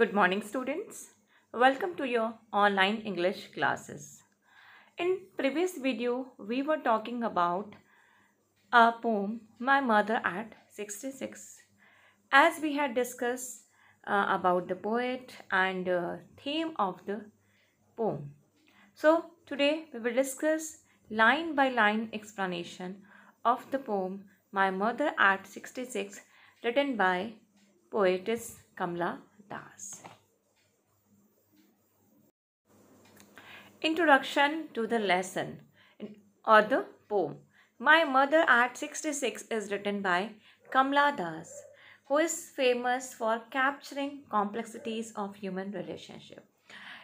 Good morning students. Welcome to your online English classes. In previous video, we were talking about a poem, My Mother at 66. As we had discussed uh, about the poet and uh, theme of the poem. So today we will discuss line by line explanation of the poem My Mother at 66 written by poetess Kamla Introduction to the lesson or the poem. My Mother at 66 is written by Kamla Das, who is famous for capturing complexities of human relationship.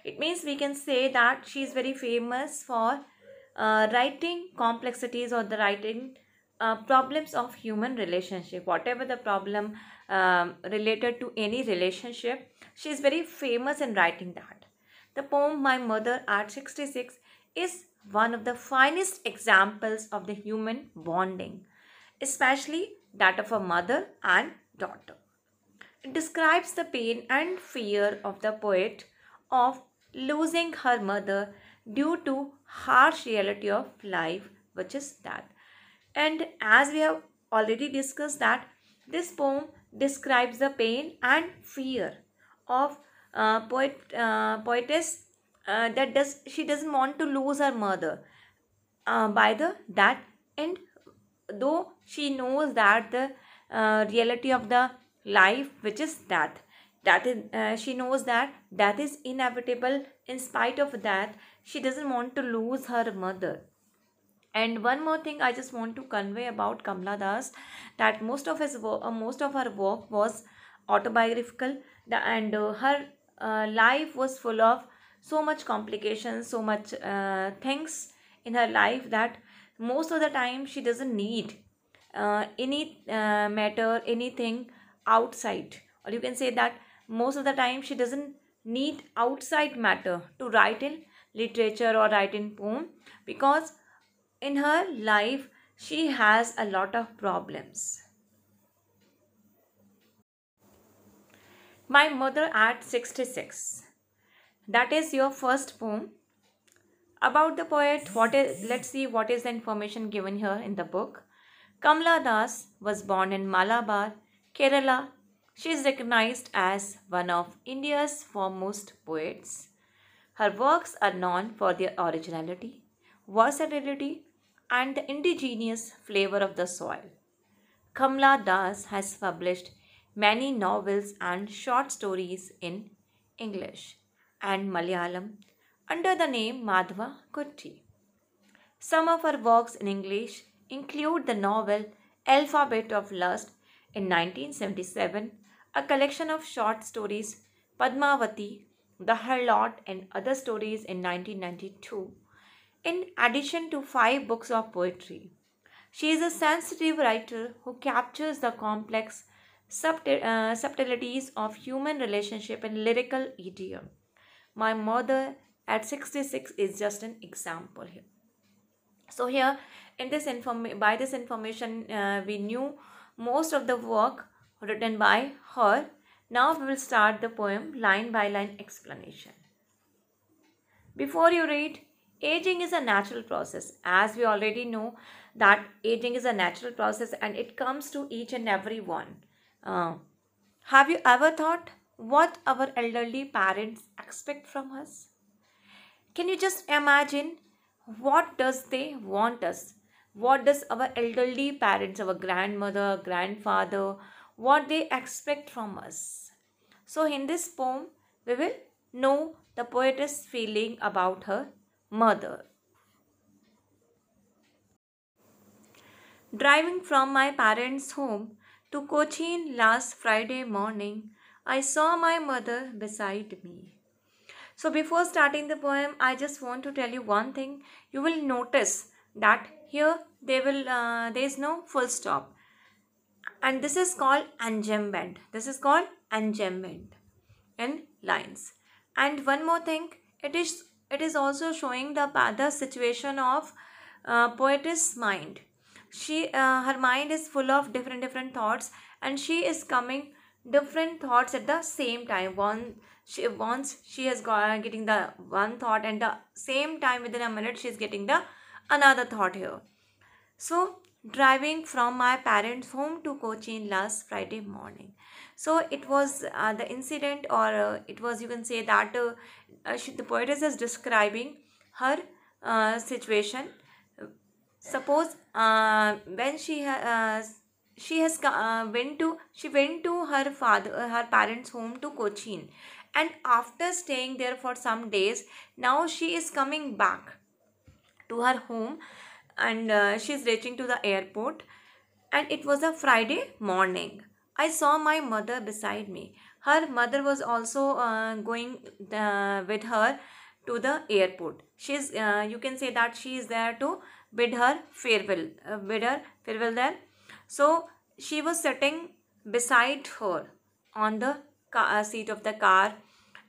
It means we can say that she is very famous for uh, writing complexities or the writing uh, problems of human relationship. Whatever the problem um, related to any relationship. She is very famous in writing that. The poem My Mother at 66 is one of the finest examples of the human bonding, especially that of a mother and daughter. It describes the pain and fear of the poet of losing her mother due to harsh reality of life which is death and as we have already discussed that this poem describes the pain and fear of uh, poet uh, poetess uh, that does she doesn't want to lose her mother uh, by the that and though she knows that the uh, reality of the life which is death that is uh, she knows that death is inevitable in spite of that she doesn't want to lose her mother and one more thing i just want to convey about kamla das that most of his uh, most of her work was autobiographical the, and uh, her uh, life was full of so much complications so much uh, things in her life that most of the time she doesn't need uh, any uh, matter anything outside or you can say that most of the time she doesn't need outside matter to write in literature or write in poem because in her life she has a lot of problems. My Mother at 66. That is your first poem. About the poet, what is, let's see what is the information given here in the book. Kamla Das was born in Malabar, Kerala. She is recognized as one of India's foremost poets. Her works are known for their originality, versatility, and the indigenous flavor of the soil. Kamla Das has published many novels and short stories in English and Malayalam under the name Madhva Kutti. Some of her works in English include the novel Alphabet of Lust in 1977, a collection of short stories Padmavati, The Harlot and Other Stories in 1992, in addition to five books of poetry. She is a sensitive writer who captures the complex uh, subtleties of human relationship in lyrical idiom. My mother at 66 is just an example here. So here in this inform by this information uh, we knew most of the work written by her. Now we will start the poem line by line explanation. Before you read, aging is a natural process as we already know that aging is a natural process and it comes to each and every one uh, have you ever thought what our elderly parents expect from us can you just imagine what does they want us what does our elderly parents our grandmother grandfather what they expect from us so in this poem we will know the poetess feeling about her mother. Driving from my parents' home to Cochin last Friday morning, I saw my mother beside me. So, before starting the poem, I just want to tell you one thing. You will notice that here there will uh, there is no full stop, and this is called enjambment. This is called enjambment in lines. And one more thing, it is it is also showing the other situation of uh, poetess mind. She uh, her mind is full of different different thoughts and she is coming different thoughts at the same time. One she once she has got uh, getting the one thought and the same time within a minute she is getting the another thought here. So driving from my parents home to Cochin last Friday morning. So it was uh, the incident or uh, it was you can say that uh, uh she, the poetess is describing her uh, situation. Suppose uh, when she has uh, she has uh, went to she went to her father uh, her parents home to Cochin and after staying there for some days now she is coming back to her home and uh, she's reaching to the airport and it was a friday morning i saw my mother beside me her mother was also uh, going uh, with her to the airport she's uh, you can say that she is there to bid her farewell uh, bid her farewell there so she was sitting beside her on the car, uh, seat of the car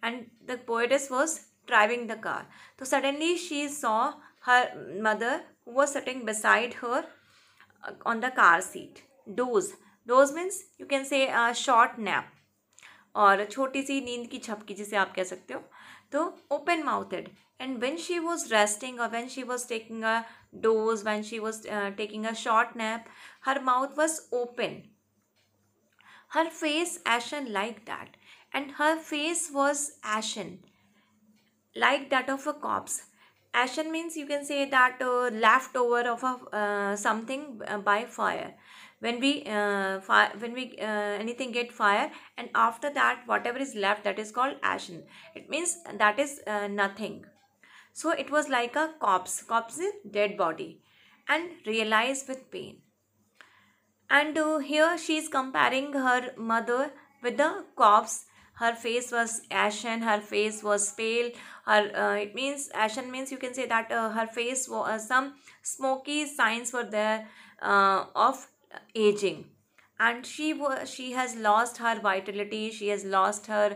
and the poetess was driving the car so suddenly she saw her mother who was sitting beside her uh, on the car seat doze doze means you can say a short nap or choti si neend ki chhapki jise aap keh to open mouthed and when she was resting or when she was taking a doze when she was uh, taking a short nap her mouth was open her face ashen like that and her face was ashen like that of a corpse ashen means you can say that uh, leftover of a, uh, something uh, by fire when we uh, fire when we uh, anything get fire and after that whatever is left that is called ashen it means that is uh, nothing so it was like a corpse corpse is dead body and realized with pain and uh, here she is comparing her mother with the corpse her face was ashen her face was pale her uh, it means ashen means you can say that uh, her face was uh, some smoky signs were there uh, of aging and she was she has lost her vitality she has lost her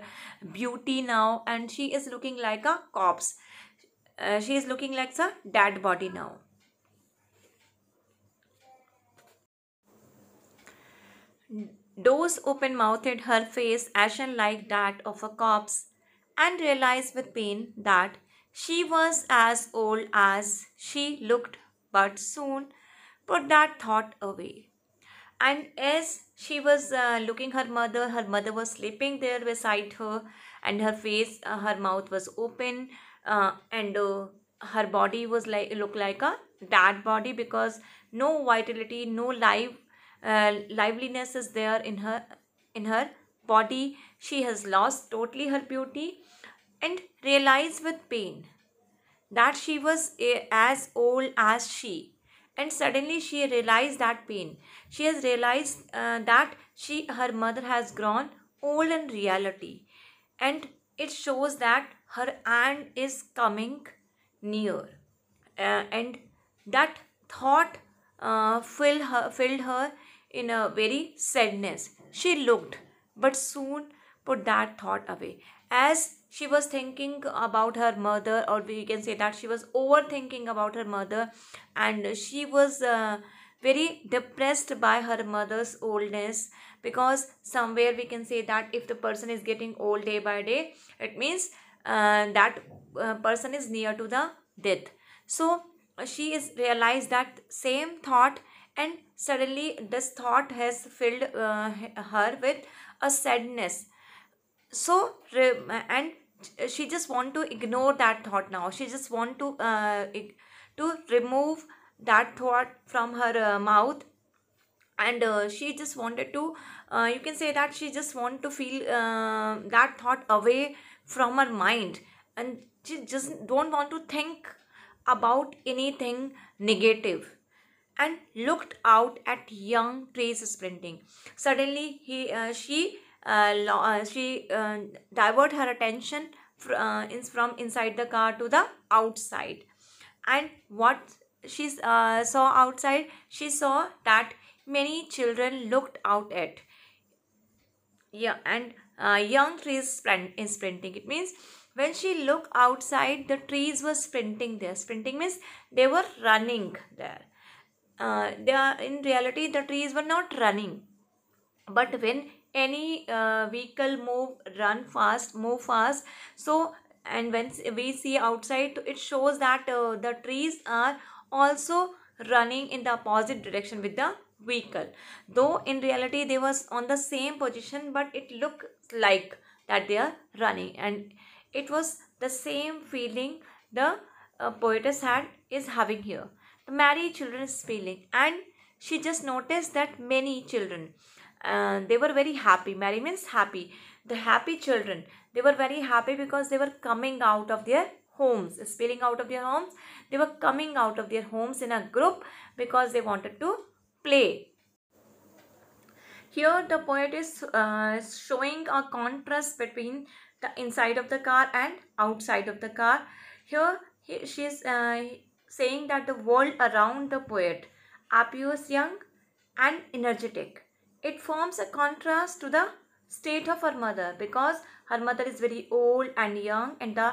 beauty now and she is looking like a corpse uh, she is looking like a dead body now Doe's open mouthed her face ashen like that of a corpse and realized with pain that she was as old as she looked, but soon put that thought away. And as she was uh, looking her mother, her mother was sleeping there beside her, and her face, uh, her mouth was open, uh, and uh, her body was like looked like a dead body because no vitality, no life uh, liveliness is there in her in her body she has lost totally her beauty and realized with pain that she was a, as old as she and suddenly she realized that pain she has realized uh, that she her mother has grown old in reality and it shows that her aunt is coming near uh, and that thought uh, filled her filled her in a very sadness. She looked, but soon put that thought away. As she was thinking about her mother, or we can say that she was overthinking about her mother, and she was. Uh, very depressed by her mother's oldness because somewhere we can say that if the person is getting old day by day it means uh, that uh, person is near to the death so she is realized that same thought and suddenly this thought has filled uh, her with a sadness so and she just want to ignore that thought now she just want to uh, to remove that thought from her uh, mouth and uh, she just wanted to uh, you can say that she just want to feel uh, that thought away from her mind and she just don't want to think about anything negative and looked out at young trees sprinting. Suddenly, he, uh, she, uh, uh she uh, diverted her attention fr uh, from inside the car to the outside. And what she uh, saw outside, she saw that many children looked out at. Yeah, and young trees sprint is sprinting. It means when she looked outside, the trees were sprinting there. Sprinting means they were running there uh, they are in reality the trees were not running but when any uh, vehicle move run fast move fast so and when we see outside it shows that uh, the trees are also running in the opposite direction with the vehicle though in reality they was on the same position but it looked like that they are running and it was the same feeling the uh, poetess had is having here marry children's feeling and she just noticed that many children uh, they were very happy marry means happy the happy children they were very happy because they were coming out of their homes spilling out of their homes they were coming out of their homes in a group because they wanted to play here the poet is uh, showing a contrast between the inside of the car and outside of the car here he, she is uh, saying that the world around the poet appears young and energetic. It forms a contrast to the state of her mother because her mother is very old and young and the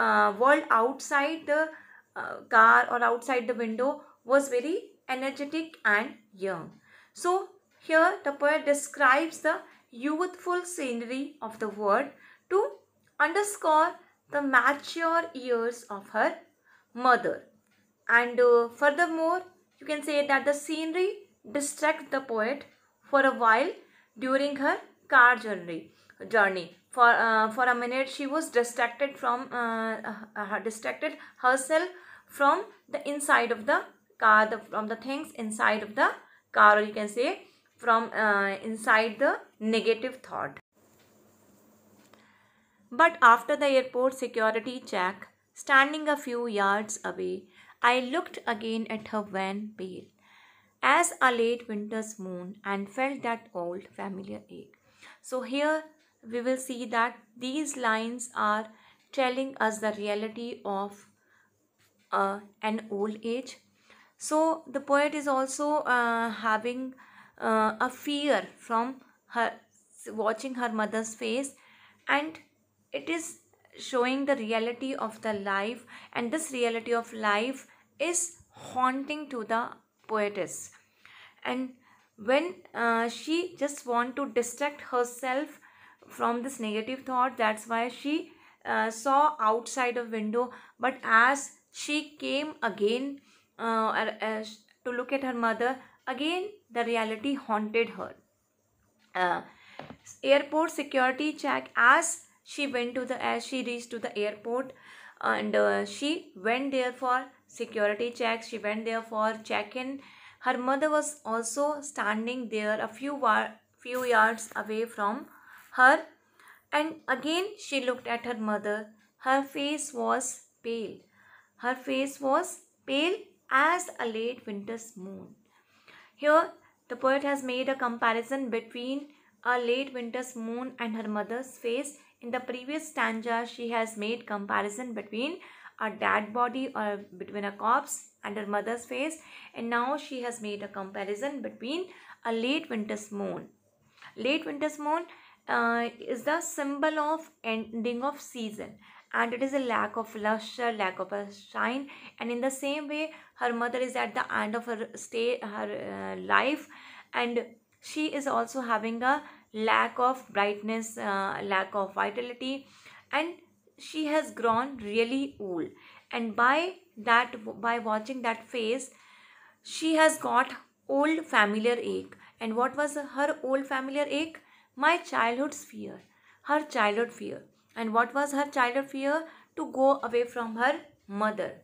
uh, world outside the uh, car or outside the window was very energetic and young. So here the poet describes the youthful scenery of the world to underscore the mature years of her mother and uh, furthermore you can say that the scenery distracts the poet for a while during her car journey journey for uh, for a minute she was distracted from uh, uh distracted herself from the inside of the car the, from the things inside of the car or you can say from uh, inside the negative thought but after the airport security check standing a few yards away I looked again at her wan pale as a late winter's moon and felt that old familiar ache. So here we will see that these lines are telling us the reality of uh, an old age. So the poet is also uh, having uh, a fear from her watching her mother's face and it is showing the reality of the life and this reality of life is haunting to the poetess and when uh, she just want to distract herself from this negative thought that's why she uh, saw outside of window but as she came again uh, er, er, to look at her mother again the reality haunted her uh, airport security check as she went to the as she reached to the airport and uh, she went there for security checks. She went there for check-in. Her mother was also standing there a few, few yards away from her. And again she looked at her mother. Her face was pale. Her face was pale as a late winter's moon. Here the poet has made a comparison between a late winter's moon and her mother's face. In the previous stanza, she has made comparison between a dead body or uh, between a corpse and her mother's face and now she has made a comparison between a late winter's moon. Late winter's moon uh, is the symbol of ending of season and it is a lack of luster, lack of a shine and in the same way her mother is at the end of her stay, her uh, life and she is also having a lack of brightness, uh, lack of vitality and she has grown really old and by that by watching that face she has got old familiar ache and what was her old familiar ache my childhood's fear her childhood fear and what was her childhood fear to go away from her mother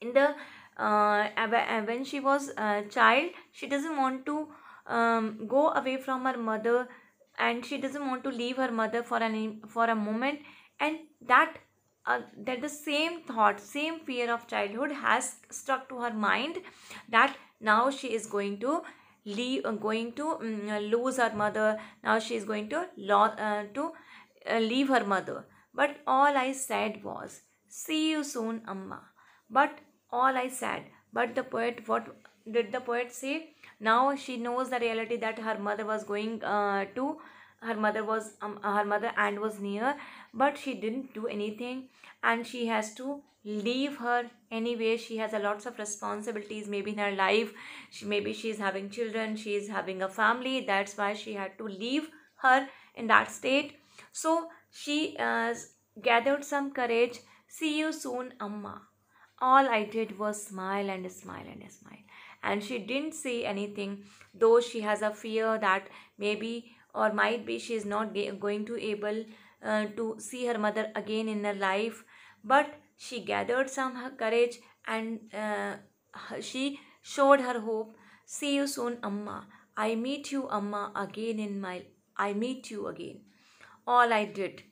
in the uh, uh, when she was a child she doesn't want to um, go away from her mother and she doesn't want to leave her mother for any for a moment and that uh, that the same thought same fear of childhood has stuck to her mind that now she is going to leave uh, going to um, lose her mother now she is going to lo- uh, to uh, leave her mother but all i said was see you soon amma but all i said but the poet what did the poet say now she knows the reality that her mother was going to her mother was um, her mother aunt was near but she didn't do anything and she has to leave her anyway she has a lots of responsibilities maybe in her life she maybe she is having children she is having a family that's why she had to leave her in that state so she uh, gathered some courage see you soon amma all i did was smile and smile and smile and she didn't say anything though she has a fear that maybe or might be she is not going to able uh, to see her mother again in her life but she gathered some courage and uh, she showed her hope see you soon amma i meet you amma again in my i meet you again all i did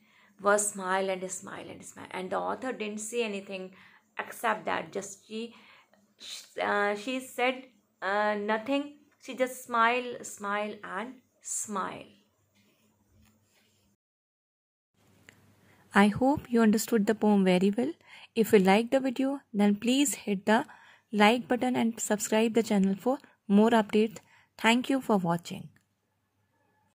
was smile and smile and smile and the author didn't say anything except that just she uh, she said uh, nothing she just smile smile and smile. I hope you understood the poem very well. If you like the video, then please hit the like button and subscribe the channel for more updates. Thank you for watching.